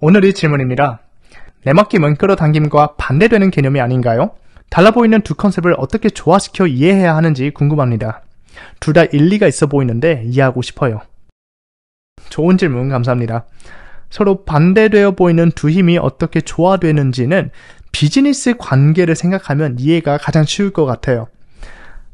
오늘의 질문입니다. 내맡김은 끌어당김과 반대되는 개념이 아닌가요? 달라 보이는 두 컨셉을 어떻게 조화시켜 이해해야 하는지 궁금합니다. 둘 다 일리가 있어 보이는데 이해하고 싶어요. 좋은 질문 감사합니다. 서로 반대되어 보이는 두 힘이 어떻게 조화되는지는 비즈니스 관계를 생각하면 이해가 가장 쉬울 것 같아요.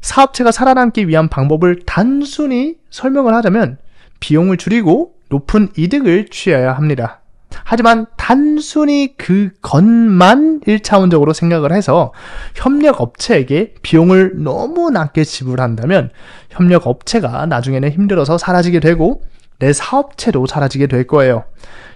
사업체가 살아남기 위한 방법을 단순히 설명을 하자면 비용을 줄이고 높은 이득을 취해야 합니다. 하지만 단순히 그것만 1차원적으로 생각을 해서 협력 업체에게 비용을 너무 낮게 지불한다면 협력 업체가 나중에는 힘들어서 사라지게 되고 내 사업체도 사라지게 될 거예요.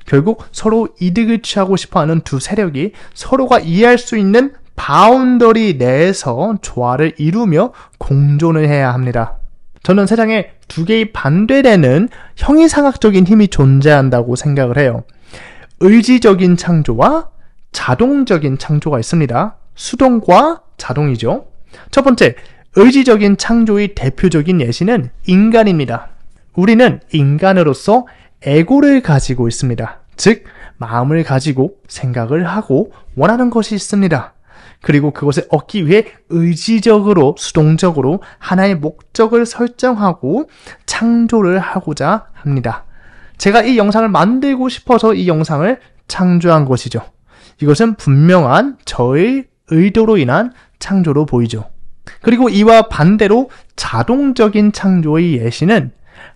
결국 서로 이득을 취하고 싶어 하는 두 세력이 서로가 이해할 수 있는 바운더리 내에서 조화를 이루며 공존을 해야 합니다. 저는 세상에 두 개의 반대되는 형이상학적인 힘이 존재한다고 생각을 해요. 의지적인 창조와 자동적인 창조가 있습니다. 수동과 자동이죠. 첫 번째, 의지적인 창조의 대표적인 예시는 인간입니다. 우리는 인간으로서 에고를 가지고 있습니다. 즉, 마음을 가지고 생각을 하고 원하는 것이 있습니다. 그리고 그것을 얻기 위해 의지적으로, 수동적으로 하나의 목적을 설정하고 창조를 하고자 합니다. 제가 이 영상을 만들고 싶어서 이 영상을 창조한 것이죠. 이것은 분명한 저의 의도로 인한 창조로 보이죠. 그리고 이와 반대로 자동적인 창조의 예시는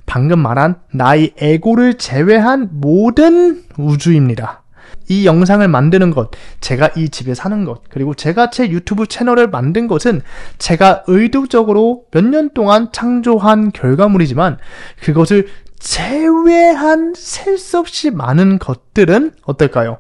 방금 말한 나의 에고를 제외한 모든 우주입니다. 이 영상을 만드는 것, 제가 이 집에 사는 것, 그리고 제가 제 유튜브 채널을 만든 것은 제가 의도적으로 몇 년 동안 창조한 결과물이지만 그것을 제외한 셀 수 없이 많은 것들은 어떨까요?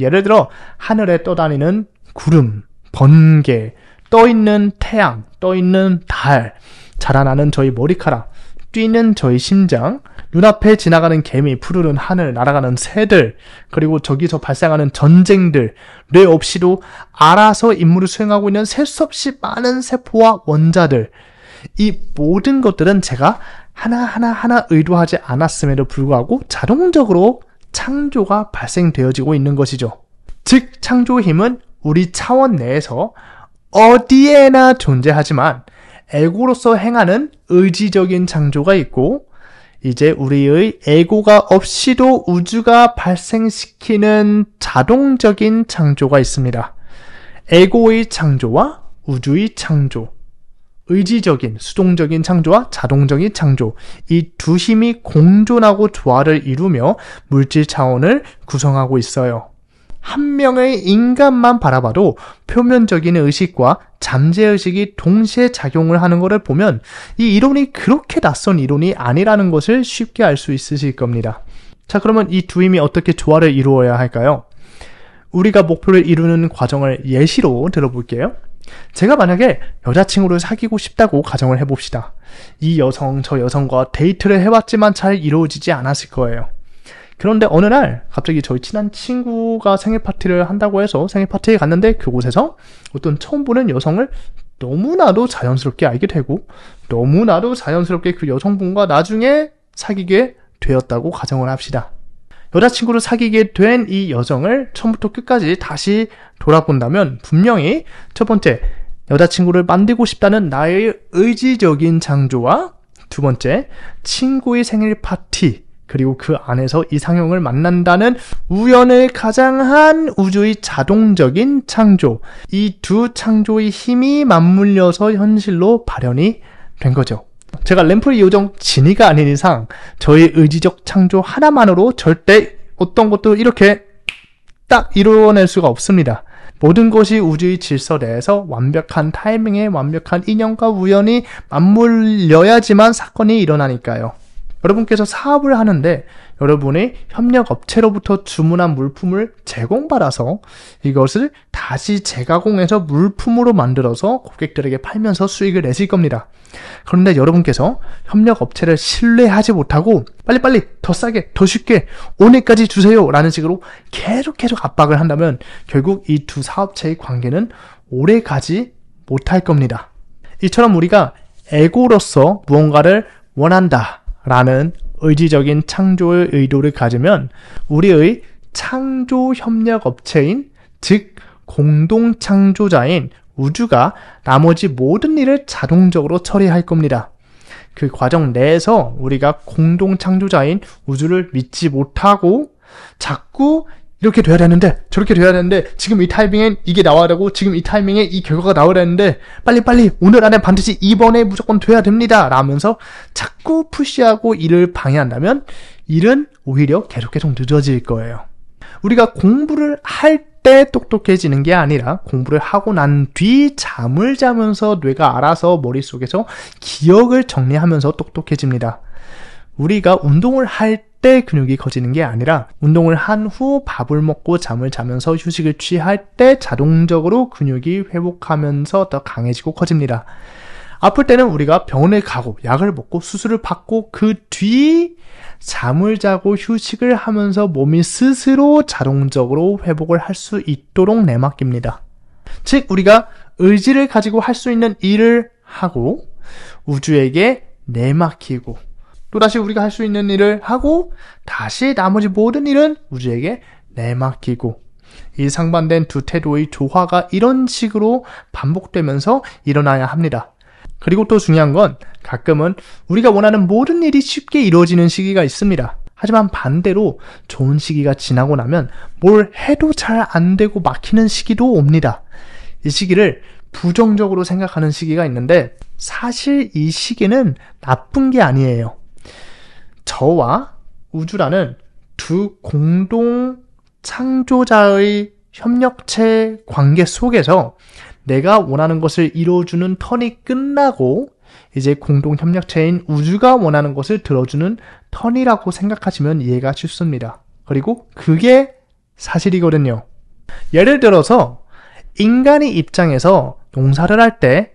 예를 들어 하늘에 떠다니는 구름, 번개, 떠있는 태양, 떠있는 달, 자라나는 저희 머리카락, 뛰는 저희 심장, 눈앞에 지나가는 개미, 푸르른 하늘, 날아가는 새들, 그리고 저기서 발생하는 전쟁들, 뇌 없이도 알아서 임무를 수행하고 있는 셀 수 없이 많은 세포와 원자들, 이 모든 것들은 제가 하나하나 하나 의도하지 않았음에도 불구하고 자동적으로 창조가 발생되어지고 있는 것이죠. 즉, 창조의 힘은 우리 차원 내에서 어디에나 존재하지만 에고로서 행하는 의지적인 창조가 있고 이제 우리의 에고가 없이도 우주가 발생시키는 자동적인 창조가 있습니다. 에고의 창조와 우주의 창조, 의지적인 수동적인 창조와 자동적인 창조 이 두 힘이 공존하고 조화를 이루며 물질 차원을 구성하고 있어요. 한 명의 인간만 바라봐도 표면적인 의식과 잠재의식이 동시에 작용을 하는 것을 보면 이 이론이 그렇게 낯선 이론이 아니라는 것을 쉽게 알 수 있으실 겁니다. 자, 그러면 이 두 힘이 어떻게 조화를 이루어야 할까요? 우리가 목표를 이루는 과정을 예시로 들어볼게요. 제가 만약에 여자친구를 사귀고 싶다고 가정을 해봅시다. 이 여성, 저 여성과 데이트를 해봤지만 잘 이루어지지 않았을 거예요. 그런데 어느 날 갑자기 저희 친한 친구가 생일 파티를 한다고 해서 생일 파티에 갔는데 그곳에서 어떤 처음 보는 여성을 너무나도 자연스럽게 알게 되고 너무나도 자연스럽게 그 여성분과 나중에 사귀게 되었다고 가정을 합시다. 여자친구를 사귀게 된 이 여정을 처음부터 끝까지 다시 돌아본다면 분명히 첫 번째, 여자친구를 만들고 싶다는 나의 의지적인 창조와 두 번째, 친구의 생일 파티, 그리고 그 안에서 이상형을 만난다는 우연을 가장한 우주의 자동적인 창조. 이 두 창조의 힘이 맞물려서 현실로 발현이 된 거죠. 제가 램프리 요정 진이가 아닌 이상 저의 의지적 창조 하나만으로 절대 어떤 것도 이렇게 딱 이루어낼 수가 없습니다. 모든 것이 우주의 질서 내에서 완벽한 타이밍에 완벽한 인연과 우연이 맞물려야지만 사건이 일어나니까요. 여러분께서 사업을 하는데 여러분의 협력 업체로부터 주문한 물품을 제공받아서 이것을 다시 재가공해서 물품으로 만들어서 고객들에게 팔면서 수익을 내실 겁니다. 그런데 여러분께서 협력 업체를 신뢰하지 못하고 빨리빨리 더 싸게 더 쉽게 오늘까지 주세요 라는 식으로 계속 계속 압박을 한다면 결국 이 두 사업체의 관계는 오래 가지 못할 겁니다. 이처럼 우리가 에고로서 무언가를 원한다. 라는 의지적인 창조의 의도를 가지면 우리의 창조 협력 업체인 즉 공동 창조자인 우주가 나머지 모든 일을 자동적으로 처리할 겁니다. 그 과정 내에서 우리가 공동 창조자인 우주를 믿지 못하고 자꾸 이렇게 돼야 되는데 저렇게 돼야 되는데 지금 이 타이밍엔 이게 나와야되고 지금 이 타이밍에 이 결과가 나오라는데 빨리빨리 오늘 안에 반드시 이번에 무조건 돼야 됩니다 라면서 자꾸 푸시하고 일을 방해한다면 일은 오히려 계속 계속 늦어질 거예요 우리가 공부를 할 때 똑똑해지는 게 아니라 공부를 하고 난 뒤 잠을 자면서 뇌가 알아서 머릿속에서 기억을 정리하면서 똑똑해집니다 우리가 운동을 할때 근육이 커지는 게 아니라 운동을 한 후 밥을 먹고 잠을 자면서 휴식을 취할 때 자동적으로 근육이 회복하면서 더 강해지고 커집니다. 아플 때는 우리가 병원에 가고 약을 먹고 수술을 받고 그 뒤 잠을 자고 휴식을 하면서 몸이 스스로 자동적으로 회복을 할 수 있도록 내맡깁니다. 즉 우리가 의지를 가지고 할 수 있는 일을 하고 우주에게 내맡기고 또다시 우리가 할 수 있는 일을 하고 다시 나머지 모든 일은 우리에게 내맡기고 이 상반된 두 태도의 조화가 이런 식으로 반복되면서 일어나야 합니다. 그리고 또 중요한 건 가끔은 우리가 원하는 모든 일이 쉽게 이루어지는 시기가 있습니다. 하지만 반대로 좋은 시기가 지나고 나면 뭘 해도 잘 안 되고 막히는 시기도 옵니다. 이 시기를 부정적으로 생각하는 시기가 있는데 사실 이 시기는 나쁜 게 아니에요. 저와 우주라는 두 공동 창조자의 협력체 관계 속에서 내가 원하는 것을 이루어주는 턴이 끝나고 이제 공동 협력체인 우주가 원하는 것을 들어주는 턴이라고 생각하시면 이해가 쉽습니다. 그리고 그게 사실이거든요. 예를 들어서 인간의 입장에서 농사를 할 때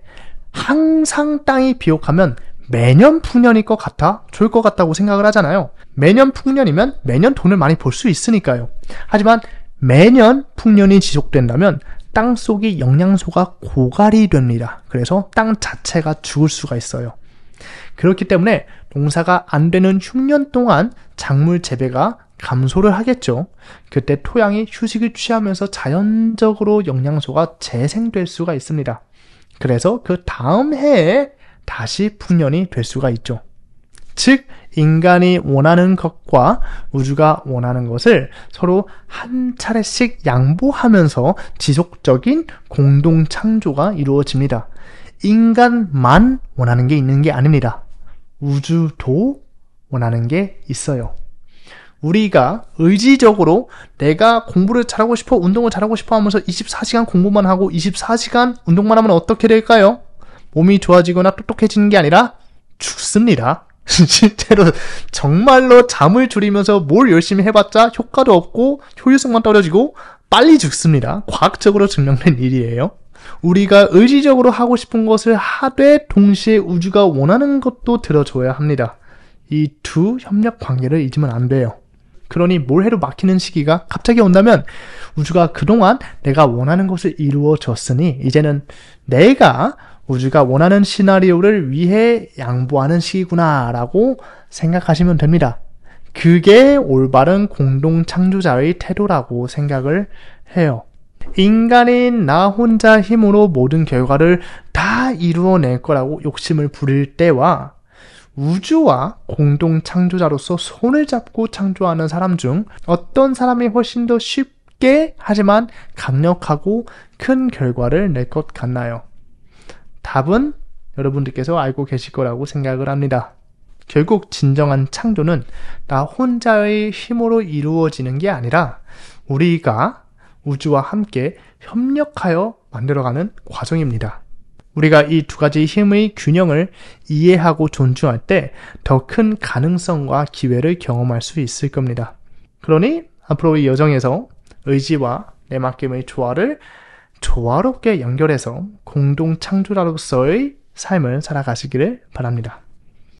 항상 땅이 비옥하면 매년 풍년일 것 같아 좋을 것 같다고 생각을 하잖아요. 매년 풍년이면 매년 돈을 많이 벌 수 있으니까요. 하지만 매년 풍년이 지속된다면 땅 속의 영양소가 고갈이 됩니다. 그래서 땅 자체가 죽을 수가 있어요. 그렇기 때문에 농사가 안 되는 흉년 동안 작물 재배가 감소를 하겠죠. 그때 토양이 휴식을 취하면서 자연적으로 영양소가 재생될 수가 있습니다. 그래서 그 다음 해에 다시 풍년이 될 수가 있죠. 즉, 인간이 원하는 것과 우주가 원하는 것을 서로 한 차례씩 양보하면서 지속적인 공동 창조가 이루어집니다. 인간만 원하는 게 있는 게 아닙니다. 우주도 원하는 게 있어요. 우리가 의지적으로 내가 공부를 잘하고 싶어, 운동을 잘하고 싶어 하면서 24시간 공부만 하고 24시간 운동만 하면 어떻게 될까요? 몸이 좋아지거나 똑똑해지는 게 아니라 죽습니다. 실제로 정말로 잠을 줄이면서 뭘 열심히 해봤자 효과도 없고 효율성만 떨어지고 빨리 죽습니다. 과학적으로 증명된 일이에요. 우리가 의지적으로 하고 싶은 것을 하되 동시에 우주가 원하는 것도 들어줘야 합니다. 이 두 협력 관계를 잊으면 안 돼요. 그러니 뭘 해도 막히는 시기가 갑자기 온다면 우주가 그동안 내가 원하는 것을 이루어줬으니 이제는 내가 우주가 원하는 시나리오를 위해 양보하는 시기구나라고 생각하시면 됩니다. 그게 올바른 공동 창조자의 태도라고 생각을 해요. 인간인 나 혼자 힘으로 모든 결과를 다 이루어낼 거라고 욕심을 부릴 때와 우주와 공동 창조자로서 손을 잡고 창조하는 사람 중 어떤 사람이 훨씬 더 쉽게 하지만 강력하고 큰 결과를 낼 것 같나요? 답은 여러분들께서 알고 계실 거라고 생각을 합니다. 결국 진정한 창조는 나 혼자의 힘으로 이루어지는 게 아니라 우리가 우주와 함께 협력하여 만들어가는 과정입니다. 우리가 이 두 가지 힘의 균형을 이해하고 존중할 때 더 큰 가능성과 기회를 경험할 수 있을 겁니다. 그러니 앞으로의 여정에서 의지와 내맡김의 조화를 조화롭게 연결해서 공동 창조자로서의 삶을 살아가시기를 바랍니다.